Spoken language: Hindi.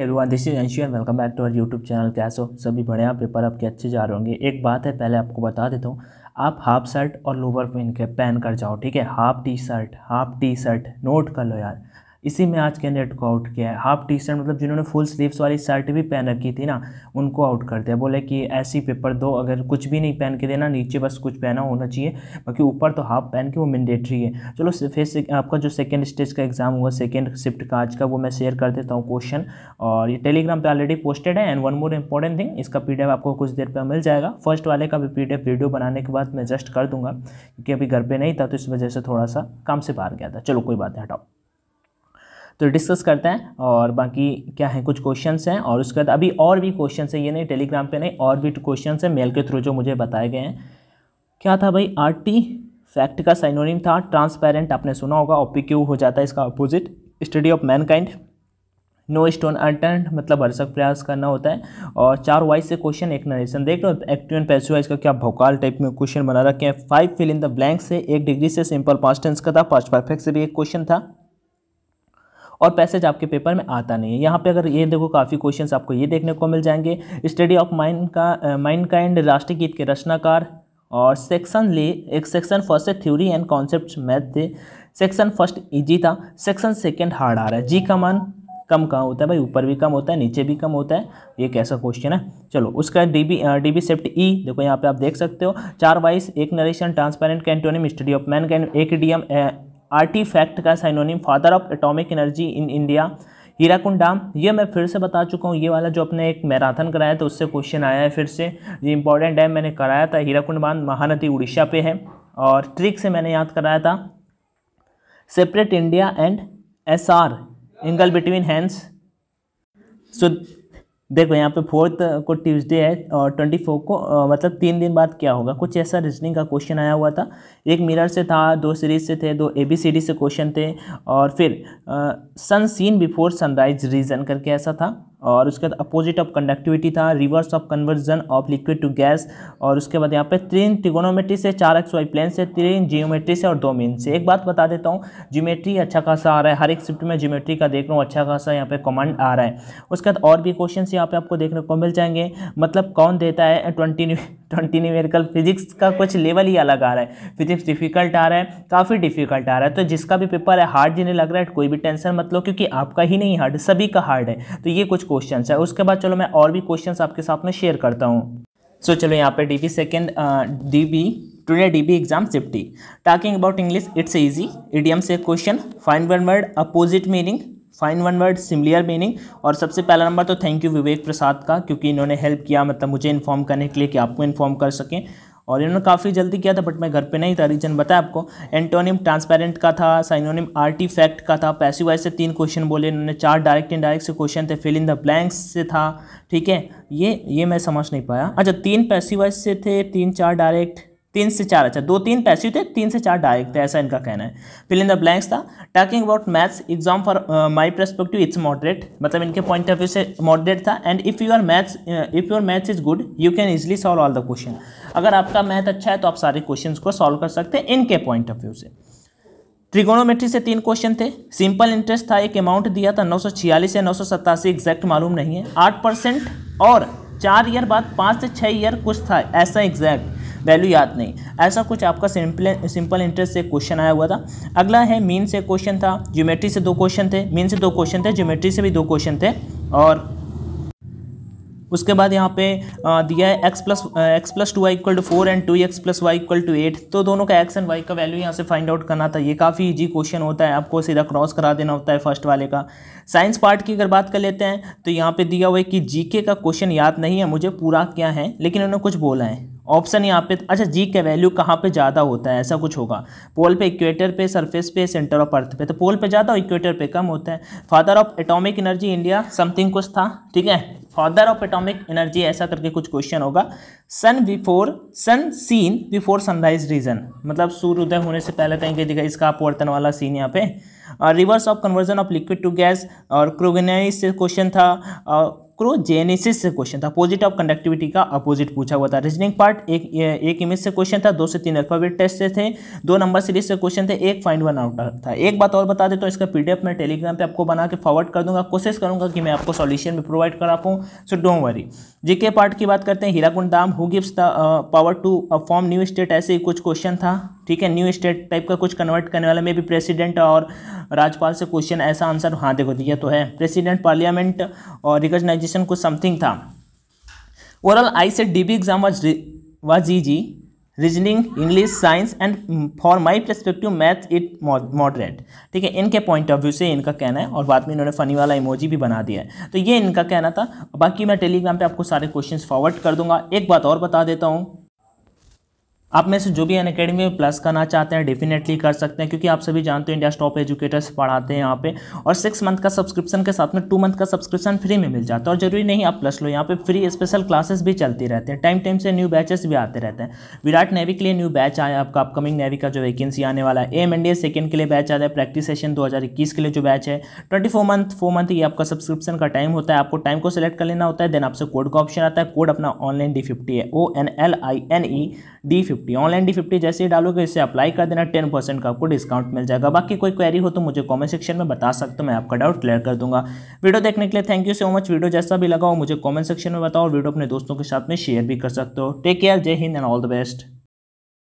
everyone this is Anshu and welcome back to our YouTube channel हो सभी बढ़िया पेपर आपके अच्छे जा रहे होंगे एक बात है पहले आपको बता देता हूँ आप हाफ शर्ट और लोवर पहन के पहन कर जाओ ठीक है half T shirt half T shirt note कर लो यार इसी में आज कैंडिडेट को आउट किया है हाफ टी शर्ट मतलब जिन्होंने फुल स्लीव्स वाली शर्ट भी पहन रखी थी ना उनको आउट कर दिया बोले कि ऐसी पेपर दो अगर कुछ भी नहीं पहन के देना नीचे बस कुछ पहना होना चाहिए बाकी ऊपर तो हाफ पहन के वो मैंडेटरी है चलो फिर आपका जो सेकेंड स्टेज का एग्ज़ाम हुआ सेकेंड शिफ्ट का आज का वो मैं शेयर कर देता हूँ क्वेश्चन और ये टेलीग्राम पर ऑलरेडी पोस्टेड है and one more important thing इसका पी आपको कुछ देर पर मिल जाएगा फर्स्ट वाले का भी पी वीडियो बनाने के बाद मैं एडजस्ट कर दूंगा क्योंकि अभी घर पर नहीं था तो इस वजह से थोड़ा सा काम से बाहर गया था चलो कोई बात नहीं हटाओ तो डिस्कस करते हैं और बाकी क्या है कुछ क्वेश्चन हैं और उसके बाद अभी और भी क्वेश्चन है ये नहीं टेलीग्राम पर नहीं और भी क्वेश्चन हैं मेल के थ्रू जो मुझे बताए गए हैं क्या था भाई आर टी फैक्ट का साइनोनिम था ट्रांसपेरेंट आपने सुना होगा ओपिक्यू हो जाता है इसका opposite study of mankind no stone unturned मतलब भरसक प्रयास करना होता है और चार वाइज से क्वेश्चन एक नरेशन देख लो पैसिव वाइज इसका क्या भोकाल टाइप में क्वेश्चन बना रखे हैं five fill in the blank से एक डिग्री से सिंपल पास्ट टेंस का था पास्ट परफेक्ट से भी एक क्वेश्चन था और पैसेज आपके पेपर में आता नहीं है यहाँ पे अगर ये देखो काफ़ी क्वेश्चन आपको ये देखने को मिल जाएंगे स्टडी ऑफ माइंड का माइंड काइंड राष्ट्रीय गीत के रचनाकार और सेक्शन ले एक सेक्शन फर्स्ट से थ्योरी एंड कॉन्सेप्ट मैथ थे सेक्शन फर्स्ट ईजी था सेक्शन सेकेंड हार्ड आ रहा है जी का कम कहाँ होता है भाई ऊपर भी कम होता है नीचे भी कम होता है ये कैसा क्वेश्चन है चलो उसका डी बी डी बी सेप्ट ई देखो यहाँ पे आप देख सकते हो चार वाइस एक नरेशन ट्रांसपेरेंट कैंटोनियम स्टडी ऑफ मैन कैन एक डी एम आर्टिफैक्ट का synonym father of atomic energy in India Hirakud ये मैं फिर से बता चुका हूँ ये वाला जो अपने एक मैराथन कराया था उससे क्वेश्चन आया है फिर से ये इंपॉर्टेंट डैम मैंने कराया था हीराकुंड बांध महानदी उड़ीसा पे है और ट्रिक से मैंने याद कराया था separate India and S R angle between hands so देखो यहाँ पे फोर्थ को ट्यूसडे है और ट्वेंटी फोर को आ, मतलब तीन दिन बाद क्या होगा कुछ ऐसा रीजनिंग का क्वेश्चन आया हुआ था एक मिरर से था दो सीरीज से थे दो ए बी सी डी से क्वेश्चन थे और फिर sun seen before sunrise reason करके ऐसा था और उसके बाद अपोजिट ऑफ कंडक्टिविटी था reverse of conversion of liquid to gas और उसके बाद यहाँ पे तीन टिगोनोमेट्री से चार एक्स वाई प्लेन से तीन जियोमेट्री से और दो मीन से एक बात बता देता हूँ जियोमेट्री अच्छा खासा आ रहा है हर एक शिफ्ट में जियोमेट्री का देख रहा हूँ अच्छा खासा यहाँ पे कमांड आ रहा है उसके बाद और भी क्वेश्चन यहाँ पे आपको देखने को मिल जाएंगे मतलब कौन देता है ट्वेंटी ट्वेंटी न्यूमेरिकल फिजिक्स का कुछ लेवल ही अलग आ रहा है फिजिक्स डिफिकल्ट आ रहा है काफ़ी डिफिकल्ट आ रहा है तो जिसका भी पेपर है हार्ड जिन्हें लग रहा है कोई भी टेंशन मत लो क्योंकि आपका ही नहीं हार्ड सभी का हार्ड है तो ये कुछ क्वेश्चन है उसके बाद चलो मैं और भी क्वेश्चन आपके साथ में शेयर करता हूँ सो चलो यहाँ पर D B second D B today D B exam shift talking about English it's easy EDM से question find one word opposite meaning find one word similar meaning और सबसे पहला नंबर तो थैंक यू विवेक प्रसाद का क्योंकि इन्होंने हेल्प किया मतलब मुझे इन्फॉर्म करने के लिए कि आपको इन्फॉर्म कर सकें और इन्होंने काफ़ी जल्दी किया था बट मैं घर पे नहीं था रीजन बताया आपको एंटोनिम ट्रांसपेरेंट का था साइनोनिम आर्टिफैक्ट का था पैसिव वाइज से तीन क्वेश्चन बोले इन्होंने चार डायरेक्ट डायरेक्ट से क्वेश्चन थे फिल इन द ब्लैंक्स से था ठीक है ये ये मैं समझ नहीं पाया अच्छा तीन पैसिव वाइज से थे तीन चार डायरेक्ट तीन से चार अच्छा दो तीन पैसे थे तीन से चार डायरेक्ट थे ऐसा इनका कहना है फिल इन द ब्लैंक्स था talking about maths exam for my perspective it's moderate मतलब इनके पॉइंट ऑफ व्यू से मॉडरेट था and if you are maths if your maths is good you can easily solve all the question अगर आपका मैथ अच्छा है तो आप सारे क्वेश्चन को सॉल्व कर सकते हैं इनके पॉइंट ऑफ व्यू से ट्रिगोनोमेट्री से तीन क्वेश्चन थे सिंपल इंटरेस्ट था एक अमाउंट दिया था नौ सौ छियालीस या नौ सौ सत्तासी एग्जैक्ट मालूम नहीं है आठ परसेंट और चार ईयर बाद पाँच से छः ईयर कुछ था ऐसा एग्जैक्ट वैल्यू याद नहीं ऐसा कुछ आपका सिंपल सिंपल इंटरेस्ट से क्वेश्चन आया हुआ था अगला है मीन से क्वेश्चन था ज्योमेट्री से दो क्वेश्चन थे मीन से दो क्वेश्चन थे ज्योमेट्री से भी दो क्वेश्चन थे और उसके बाद यहाँ पे दिया है x plus x plus two y equal to four and two x plus y equal to eight तो दोनों का एक्स एंड वाई का वैल्यू यहाँ से फाइंड आउट करना था ये काफ़ी ईजी क्वेश्चन होता है आपको सीधा क्रॉस करा देना होता है फर्स्ट वाले का साइंस पार्ट की अगर बात कर लेते हैं तो यहाँ पर दिया हुआ है कि जी का क्वेश्चन याद नहीं है मुझे पूरा क्या है लेकिन उन्होंने कुछ बोला है ऑप्शन यहाँ पे अच्छा जी का वैल्यू कहाँ पे ज़्यादा होता है ऐसा कुछ होगा पोल पे इक्वेटर पे सरफेस पे सेंटर ऑफ अर्थ पे तो पोल पे ज़्यादा और इक्वेटर पे कम होता है father of atomic energy India something कुछ था ठीक है फादर ऑफ एटॉमिक एनर्जी ऐसा करके कुछ क्वेश्चन होगा sun before sun seen before sunrise reason मतलब सूर्य उदय होने से पहले कहीं कहीं इसका अपवर्तन वाला सीन यहाँ पे reverse of conversion of liquid to gas और क्रोगनाइज से क्वेश्चन था uh, क्रोजेनेसिस से क्वेश्चन था अपोजिट ऑफ कंडक्टिविटी का अपोजिट पूछा हुआ था रीजनिंग पार्ट एक एक इमेज से क्वेश्चन था दो से तीन अल्फाबेट टेस्ट से थे दो नंबर सीरीज से क्वेश्चन थे एक फाइंड वन आउट था एक बात और बता देता तो हूँ इसका पीडीएफ मैं टेलीग्राम पे आपको बना के फॉरवर्ड कर दूंगा कोशिश करूंगा कि मैं आपको सॉल्यूशन भी प्रोवाइड करा पाऊँ so don't worry GK part की बात करते हैं Hirakud dam who gives the power to form new state ऐसे ही कुछ क्वेश्चन था ठीक है न्यू स्टेट टाइप का कुछ कन्वर्ट करने वाला मे भी प्रेसिडेंट और राज्यपाल से क्वेश्चन ऐसा आंसर हाँ देखो दिया तो है प्रेसिडेंट पार्लियामेंट और रिकॉग्नाइजेशन कुछ समथिंग था overall I say D B exam was G G reasoning English science and for my perspective math it moderate ठीक है इनके पॉइंट ऑफ व्यू से इनका कहना है और बाद में इन्होंने फनी वाला इमोजी भी बना दिया है तो ये इनका कहना था बाकी मैं टेलीग्राम पे आपको सारे क्वेश्चंस फॉरवर्ड कर दूंगा एक बात और बता देता हूँ आप में से जो भी अनकेडमी अकेडमी में प्लस करना चाहते हैं डेफिनेटली कर सकते हैं क्योंकि आप सभी जानते हैं इंडिया टॉप एजुकेटर्स पढ़ाते हैं यहाँ पे और सिक्स मंथ का सब्सक्रिप्शन के साथ में टू मंथ का सब्सक्रिप्शन फ्री में मिल जाता है और जरूरी नहीं आप प्लस लो यहाँ पे फ्री स्पेशल क्लासेस भी चलती रहते हैं टाइम टाइम से न्यू बैचेस भी आते रहते हैं विराट नेवी के लिए न्यू बैच आया आपका अपकमिंग नेवी का जो वैकेंसी आने वाला है एम एन सेकेंड के लिए बैच आया है प्रैक्टिस सेशन दो के लिए जो बैच है ट्वेंटी मंथ फोर मंथ ये आपका सब्सक्रिप्शन का टाइम होता है आपको टाइम को सिलेक्ट कर लेना होता है देन आपसे कोड का ऑप्शन आता है कोड अपना ऑनलाइन डी है O N L I N E D fifty online D fifty जैसे ही डालोगे इसे अप्लाई कर देना टेन परसेंट का आपको डिस्काउंट मिल जाएगा बाकी कोई क्वेरी हो तो मुझे कॉमेंट सेक्शन में बता सकते हो मैं आपका डाउट क्लियर कर दूंगा वीडियो देखने के लिए thank you so much video जैसा भी लगा हो मुझे कॉमेंट सेक्शन में बताओ वीडियो अपने दोस्तों के साथ में शेयर भी कर सकते हो टेक केयर जय हिंद एंड ऑल द बेस्ट